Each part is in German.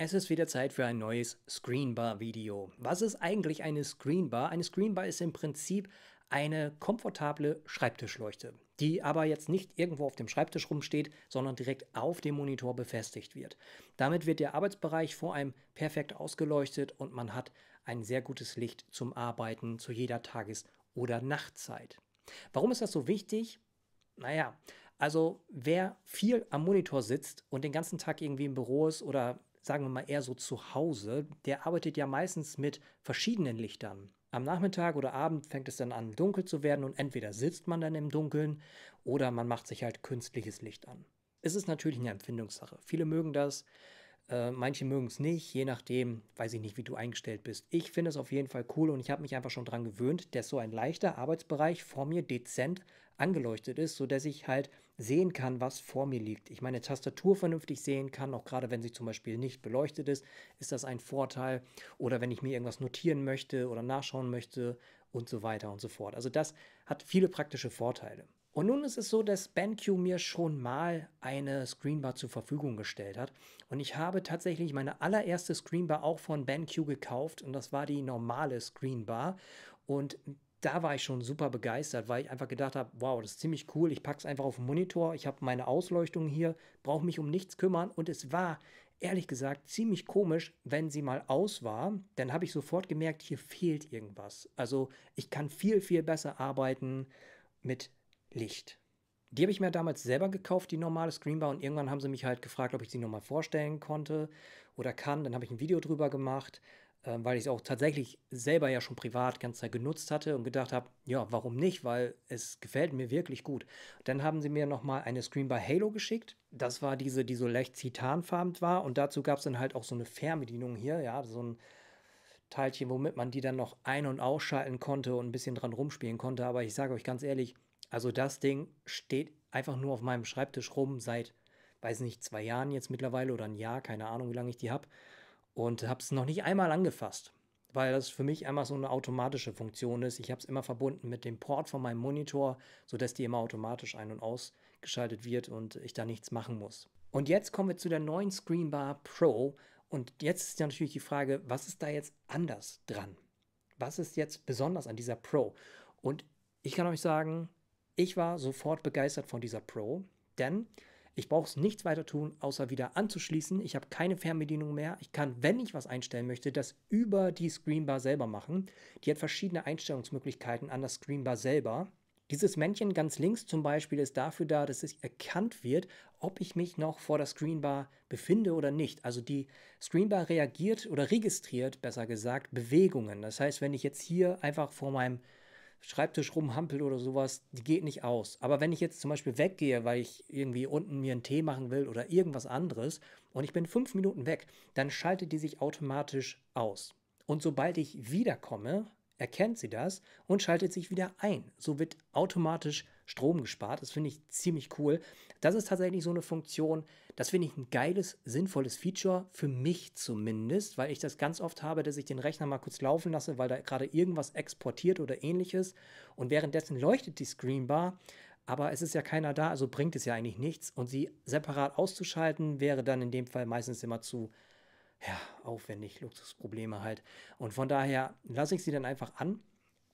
Es ist wieder Zeit für ein neues Screenbar-Video. Was ist eigentlich eine Screenbar? Eine Screenbar ist im Prinzip eine komfortable Schreibtischleuchte, die aber jetzt nicht irgendwo auf dem Schreibtisch rumsteht, sondern direkt auf dem Monitor befestigt wird. Damit wird der Arbeitsbereich vor einem perfekt ausgeleuchtet und man hat ein sehr gutes Licht zum Arbeiten zu jeder Tages- oder Nachtzeit. Warum ist das so wichtig? Naja, also wer viel am Monitor sitzt und den ganzen Tag irgendwie im Büro ist oder sagen wir mal eher so zu Hause, der arbeitet ja meistens mit verschiedenen Lichtern. Am Nachmittag oder Abend fängt es dann an, dunkel zu werden und entweder sitzt man dann im Dunkeln oder man macht sich halt künstliches Licht an. Es ist natürlich eine Empfindungssache. Viele mögen das, äh, manche mögen es nicht, je nachdem, weiß ich nicht, wie du eingestellt bist. Ich finde es auf jeden Fall cool und ich habe mich einfach schon daran gewöhnt, dass so ein leichter Arbeitsbereich vor mir dezent angeleuchtet ist, sodass ich halt sehen kann, was vor mir liegt. Ich meine Tastatur vernünftig sehen kann, auch gerade wenn sie zum Beispiel nicht beleuchtet ist, ist das ein Vorteil. Oder wenn ich mir irgendwas notieren möchte oder nachschauen möchte und so weiter und so fort. Also das hat viele praktische Vorteile. Und nun ist es so, dass BenQ mir schon mal eine Screenbar zur Verfügung gestellt hat. Und ich habe tatsächlich meine allererste Screenbar auch von BenQ gekauft und das war die normale Screenbar. Und da war ich schon super begeistert, weil ich einfach gedacht habe, wow, das ist ziemlich cool. Ich packe es einfach auf den Monitor, ich habe meine Ausleuchtung hier, brauche mich um nichts kümmern. Und es war ehrlich gesagt ziemlich komisch, wenn sie mal aus war, dann habe ich sofort gemerkt, hier fehlt irgendwas. Also ich kann viel, viel besser arbeiten mit Licht. Die habe ich mir damals selber gekauft, die normale Screenbar, und irgendwann haben sie mich halt gefragt, ob ich sie nochmal vorstellen konnte oder kann. Dann habe ich ein Video drüber gemacht äh, weil ich es auch tatsächlich selber ja schon privat ganz genutzt hatte und gedacht habe, ja, warum nicht, weil es gefällt mir wirklich gut. Dann haben sie mir nochmal eine Screen by Halo geschickt. Das war diese, die so leicht zitanfarben war und dazu gab es dann halt auch so eine Fernbedienung hier, ja, so ein Teilchen, womit man die dann noch ein- und ausschalten konnte und ein bisschen dran rumspielen konnte. Aber ich sage euch ganz ehrlich, also das Ding steht einfach nur auf meinem Schreibtisch rum seit, weiß nicht, zwei Jahren jetzt mittlerweile oder ein Jahr, keine Ahnung, wie lange ich die habe und habe es noch nicht einmal angefasst, weil das für mich einmal so eine automatische Funktion ist. Ich habe es immer verbunden mit dem Port von meinem Monitor, sodass die immer automatisch ein- und ausgeschaltet wird und ich da nichts machen muss. Und jetzt kommen wir zu der neuen Screenbar Pro. Und jetzt ist natürlich die Frage, was ist da jetzt anders dran? Was ist jetzt besonders an dieser Pro? Und ich kann euch sagen, ich war sofort begeistert von dieser Pro, denn ich brauche es nichts weiter tun, außer wieder anzuschließen. Ich habe keine Fernbedienung mehr. Ich kann, wenn ich was einstellen möchte, das über die Screenbar selber machen. Die hat verschiedene Einstellungsmöglichkeiten an der Screenbar selber. Dieses Männchen ganz links zum Beispiel ist dafür da, dass es erkannt wird, ob ich mich noch vor der Screenbar befinde oder nicht. Also die Screenbar reagiert oder registriert, besser gesagt, Bewegungen. Das heißt, wenn ich jetzt hier einfach vor meinem Schreibtisch rumhampel oder sowas, die geht nicht aus. Aber wenn ich jetzt zum Beispiel weggehe, weil ich irgendwie unten mir einen Tee machen will oder irgendwas anderes und ich bin fünf Minuten weg, dann schaltet die sich automatisch aus. Und sobald ich wiederkomme, erkennt sie das und schaltet sich wieder ein. So wird automatisch Strom gespart. Das finde ich ziemlich cool. Das ist tatsächlich so eine Funktion, das finde ich ein geiles, sinnvolles Feature für mich zumindest, weil ich das ganz oft habe, dass ich den Rechner mal kurz laufen lasse, weil da gerade irgendwas exportiert oder ähnliches und währenddessen leuchtet die Screenbar. Aber es ist ja keiner da, also bringt es ja eigentlich nichts. Und sie separat auszuschalten wäre dann in dem Fall meistens immer zu ja, aufwendig, Luxusprobleme halt. Und von daher lasse ich sie dann einfach an.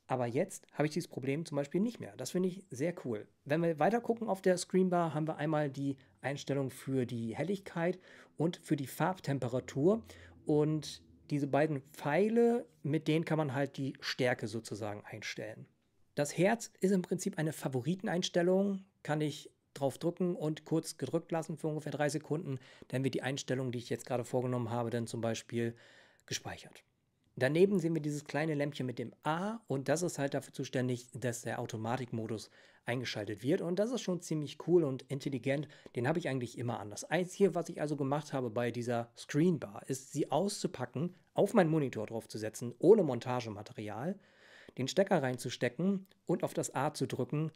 Aber jetzt habe ich dieses Problem zum Beispiel nicht mehr. Das finde ich sehr cool. Wenn wir weiter gucken auf der Screenbar, haben wir einmal die Einstellung für die Helligkeit und für die Farbtemperatur. Und diese beiden Pfeile, mit denen kann man halt die Stärke sozusagen einstellen. Das Herz ist im Prinzip eine Favoriteneinstellung, kann ich drauf drücken und kurz gedrückt lassen für ungefähr drei Sekunden. Dann wird die Einstellung, die ich jetzt gerade vorgenommen habe, dann zum Beispiel gespeichert. Daneben sehen wir dieses kleine Lämpchen mit dem A und das ist halt dafür zuständig, dass der Automatikmodus eingeschaltet wird und das ist schon ziemlich cool und intelligent. Den habe ich eigentlich immer anders. Eins hier, was ich also gemacht habe bei dieser Screenbar, ist sie auszupacken, auf meinen Monitor draufzusetzen, ohne Montagematerial, den Stecker reinzustecken und auf das A zu drücken.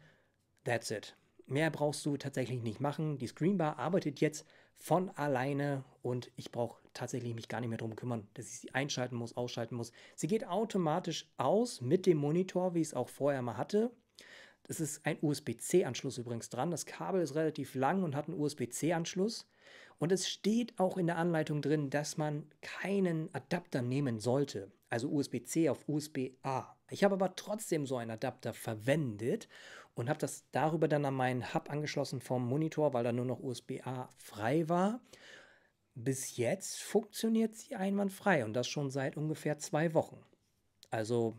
That's it. Mehr brauchst du tatsächlich nicht machen. Die Screenbar arbeitet jetzt von alleine und ich brauche tatsächlich mich gar nicht mehr darum kümmern, dass ich sie einschalten muss, ausschalten muss. Sie geht automatisch aus mit dem Monitor, wie ich es auch vorher mal hatte. Das ist ein USB-C-Anschluss übrigens dran. Das Kabel ist relativ lang und hat einen USB-C-Anschluss. Und es steht auch in der Anleitung drin, dass man keinen Adapter nehmen sollte, also USB-C auf USB-A. Ich habe aber trotzdem so einen Adapter verwendet und habe das darüber dann an meinen Hub angeschlossen vom Monitor, weil da nur noch USB-A frei war. Bis jetzt funktioniert sie einwandfrei und das schon seit ungefähr zwei Wochen. Also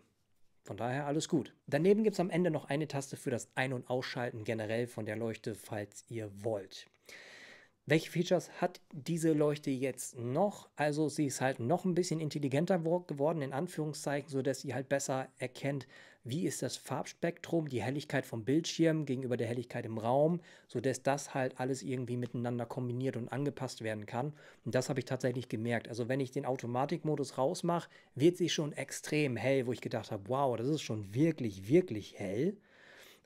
von daher alles gut. Daneben gibt es am Ende noch eine Taste für das Ein- und Ausschalten generell von der Leuchte, falls ihr wollt. Welche Features hat diese Leuchte jetzt noch? Also sie ist halt noch ein bisschen intelligenter geworden, in Anführungszeichen, sodass sie halt besser erkennt, wie ist das Farbspektrum, die Helligkeit vom Bildschirm gegenüber der Helligkeit im Raum, sodass das halt alles irgendwie miteinander kombiniert und angepasst werden kann. Und das habe ich tatsächlich gemerkt. Also wenn ich den Automatikmodus rausmache, wird sie schon extrem hell, wo ich gedacht habe, wow, das ist schon wirklich, wirklich hell.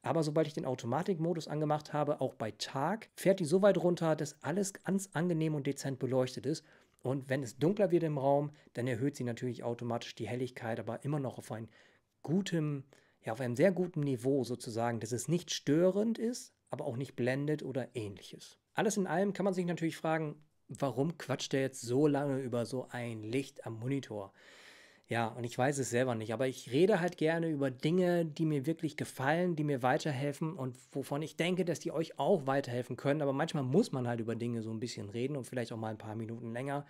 Aber sobald ich den Automatikmodus angemacht habe, auch bei Tag, fährt die so weit runter, dass alles ganz angenehm und dezent beleuchtet ist. Und wenn es dunkler wird im Raum, dann erhöht sie natürlich automatisch die Helligkeit, aber immer noch auf ein gutem, ja, auf einem sehr guten Niveau sozusagen, dass es nicht störend ist, aber auch nicht blendet oder ähnliches. Alles in allem kann man sich natürlich fragen, warum quatscht er jetzt so lange über so ein Licht am Monitor? Ja, und ich weiß es selber nicht, aber ich rede halt gerne über Dinge, die mir wirklich gefallen, die mir weiterhelfen und wovon ich denke, dass die euch auch weiterhelfen können. Aber manchmal muss man halt über Dinge so ein bisschen reden und vielleicht auch mal ein paar Minuten länger,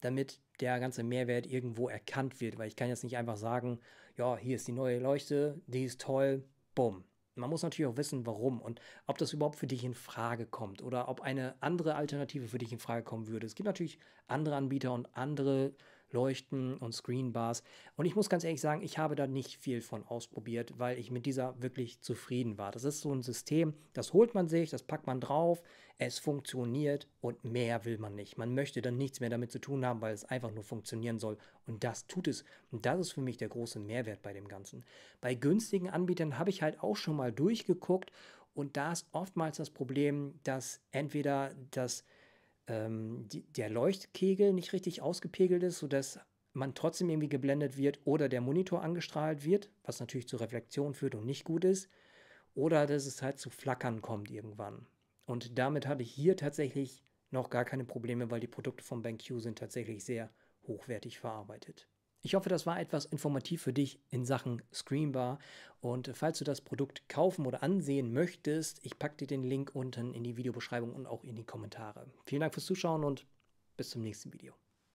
damit der ganze Mehrwert irgendwo erkannt wird. Weil ich kann jetzt nicht einfach sagen, ja, hier ist die neue Leuchte, die ist toll, bumm. Man muss natürlich auch wissen, warum und ob das überhaupt für dich in Frage kommt oder ob eine andere Alternative für dich in Frage kommen würde. Es gibt natürlich andere Anbieter und andere Leuchten und Screenbars. Und ich muss ganz ehrlich sagen, ich habe da nicht viel von ausprobiert, weil ich mit dieser wirklich zufrieden war. Das ist so ein System, das holt man sich, das packt man drauf, es funktioniert und mehr will man nicht. Man möchte dann nichts mehr damit zu tun haben, weil es einfach nur funktionieren soll. Und das tut es. Und das ist für mich der große Mehrwert bei dem Ganzen. Bei günstigen Anbietern habe ich halt auch schon mal durchgeguckt und da ist oftmals das Problem, dass entweder das ähm, die, der Leuchtkegel nicht richtig ausgepegelt ist, sodass man trotzdem irgendwie geblendet wird oder der Monitor angestrahlt wird, was natürlich zu Reflexion führt und nicht gut ist, oder dass es halt zu Flackern kommt irgendwann. Und damit hatte ich hier tatsächlich noch gar keine Probleme, weil die Produkte von BenQ sind tatsächlich sehr hochwertig verarbeitet. Ich hoffe, das war etwas informativ für dich in Sachen Screenbar. Und falls du das Produkt kaufen oder ansehen möchtest, ich packe dir den Link unten in die Videobeschreibung und auch in die Kommentare. Vielen Dank fürs Zuschauen und bis zum nächsten Video.